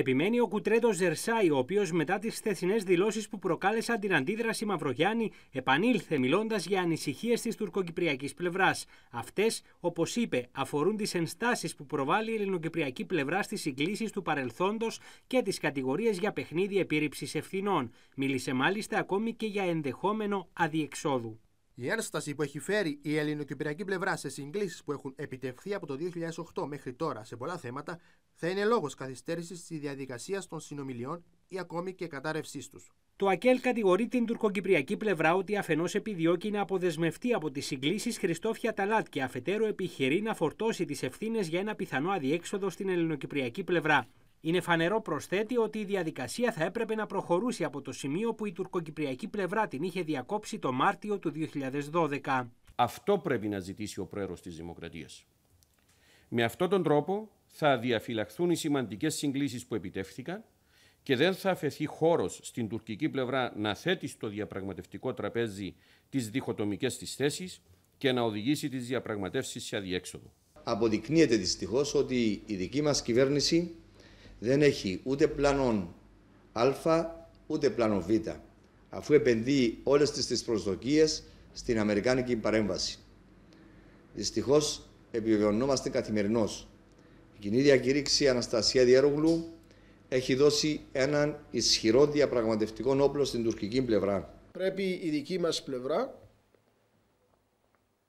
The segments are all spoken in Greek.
Επιμένει ο Κουτρέτο Ζερσάη, ο οποίος μετά τις θεσινέ δηλώσεις που προκάλεσαν την αντίδραση Μαυρογιάννη, επανήλθε μιλώντας για ανησυχίες της τουρκοκυπριακής πλευράς. Αυτές, όπως είπε, αφορούν τις ενστάσεις που προβάλλει η ελληνοκυπριακή πλευρά στις συγκλήσεις του παρελθόντος και τις κατηγορίες για παιχνίδι επίρρηψης ευθυνών. Μίλησε μάλιστα ακόμη και για ενδεχόμενο αδιεξόδου. Η ένσταση που έχει φέρει η ελληνοκυπριακή πλευρά σε συγκλήσεις που έχουν επιτευχθεί από το 2008 μέχρι τώρα σε πολλά θέματα θα είναι λόγος καθυστέρησης της διαδικασίας των συνομιλιών ή ακόμη και κατάρρευσής τους. Το ΑΚΕΛ κατηγορεί την τουρκοκυπριακή πλευρά ότι αφενός επιδιώκει να αποδεσμευτεί από τις συγκλήσεις Χριστόφια Ταλάτ και αφετέρου επιχειρεί να φορτώσει τις ευθύνες για ένα πιθανό αδιέξοδο στην ελληνοκυπριακή πλευρά. Είναι φανερό προσθέτει ότι η διαδικασία θα έπρεπε να προχωρούσε από το σημείο που η τουρκοκυπριακή πλευρά την είχε διακόψει το Μάρτιο του 2012. Αυτό πρέπει να ζητήσει ο πρόεδρος της Δημοκρατίας. Με αυτόν τον τρόπο θα διαφυλαχθούν οι σημαντικές συγκλήσεις που επιτεύχθηκαν και δεν θα αφαιθεί χώρος στην τουρκική πλευρά να θέτει στο διαπραγματευτικό τραπέζι τις διχοτομικές της θέσεις και να οδηγήσει τις διαπραγματεύσεις σε αδιέξοδο. Αποδεικνύεται δυστυχώς ότι η δική μας κυβέρνηση δεν έχει ούτε πλάνο Α ούτε πλάνο Β, αφού επενδύει όλες τις προσδοκίες στην Αμερικάνικη παρέμβαση. Δυστυχώς επιβεβαιωνόμαστε καθημερινώς. Η κοινή διακήρυξη Αναστασία Διέρογλου έχει δώσει έναν ισχυρό διαπραγματευτικό όπλο στην τουρκική πλευρά. Πρέπει η δική μας πλευρά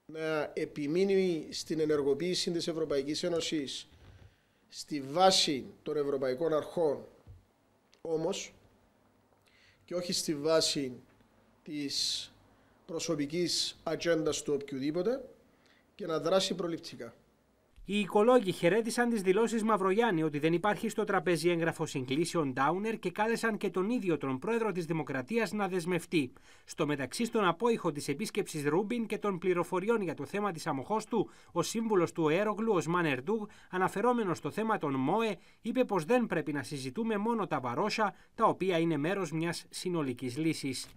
να επιμείνει στην ενεργοποίηση της Ευρωπαϊκής Ένωσης στη βάση των ευρωπαϊκών αρχών όμως και όχι στη βάση της προσωπικής ατζέντας του οποιοδήποτε και να δράσει προληπτικά. Οι οικολόγοι χαιρέτησαν τις δηλώσεις Μαυρογιάννη ότι δεν υπάρχει στο τραπέζι έγγραφο συγκλήσεων Ντάουνερ και κάλεσαν και τον ίδιο τον πρόεδρο της Δημοκρατίας να δεσμευτεί. Στο μεταξύ, στον απόϊχο της επίσκεψης Ρούμπιν και των πληροφοριών για το θέμα της αμοχώστου, ο σύμβουλος του ο Σμαν Ερντούγ, αναφερόμενος στο θέμα των ΜΟΕ, είπε πως δεν πρέπει να συζητούμε μόνο τα βαρόσα, τα οποία είναι μέρος μιας συνολικής λύσης.